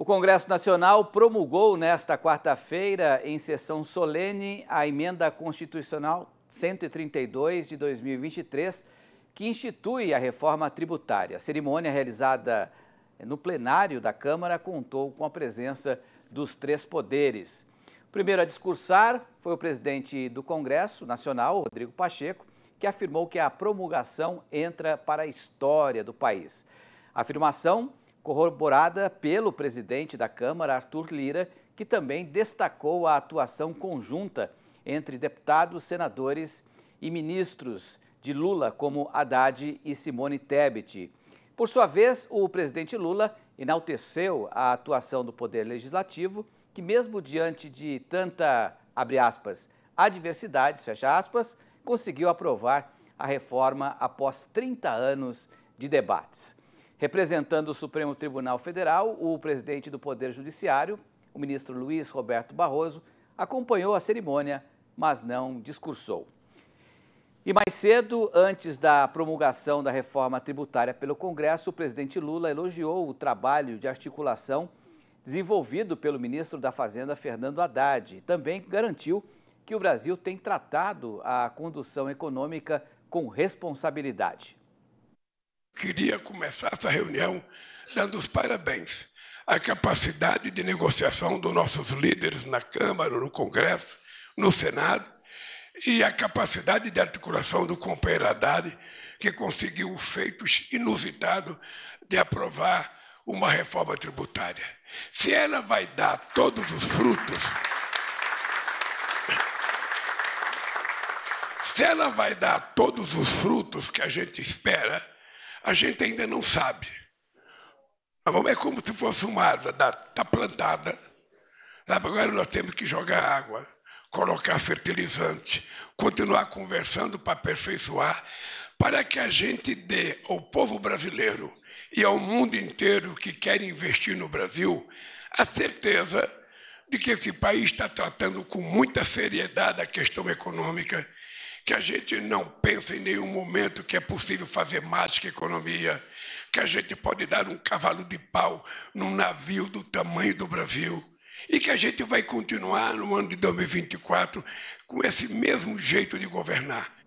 O Congresso Nacional promulgou nesta quarta-feira, em sessão solene, a emenda constitucional 132 de 2023, que institui a reforma tributária. A cerimônia realizada no plenário da Câmara contou com a presença dos três poderes. O primeiro a discursar foi o presidente do Congresso Nacional, Rodrigo Pacheco, que afirmou que a promulgação entra para a história do país. A afirmação corroborada pelo presidente da Câmara, Arthur Lira, que também destacou a atuação conjunta entre deputados, senadores e ministros de Lula, como Haddad e Simone Tebet. Por sua vez, o presidente Lula enalteceu a atuação do Poder Legislativo, que, mesmo diante de tanta, abre aspas, adversidades, fecha aspas, conseguiu aprovar a reforma após 30 anos de debates. Representando o Supremo Tribunal Federal, o presidente do Poder Judiciário, o ministro Luiz Roberto Barroso, acompanhou a cerimônia, mas não discursou. E mais cedo, antes da promulgação da reforma tributária pelo Congresso, o presidente Lula elogiou o trabalho de articulação desenvolvido pelo ministro da Fazenda, Fernando Haddad, e também garantiu que o Brasil tem tratado a condução econômica com responsabilidade. Queria começar essa reunião dando os parabéns à capacidade de negociação dos nossos líderes na Câmara, no Congresso, no Senado e à capacidade de articulação do companheiro Haddad, que conseguiu o feito inusitado de aprovar uma reforma tributária. Se ela vai dar todos os frutos. se ela vai dar todos os frutos que a gente espera, a gente ainda não sabe. É como se fosse uma árvore, está plantada. Agora nós temos que jogar água, colocar fertilizante, continuar conversando para aperfeiçoar, para que a gente dê ao povo brasileiro e ao mundo inteiro que quer investir no Brasil a certeza de que esse país está tratando com muita seriedade a questão econômica que a gente não pensa em nenhum momento que é possível fazer mais que economia, que a gente pode dar um cavalo de pau num navio do tamanho do Brasil e que a gente vai continuar no ano de 2024 com esse mesmo jeito de governar.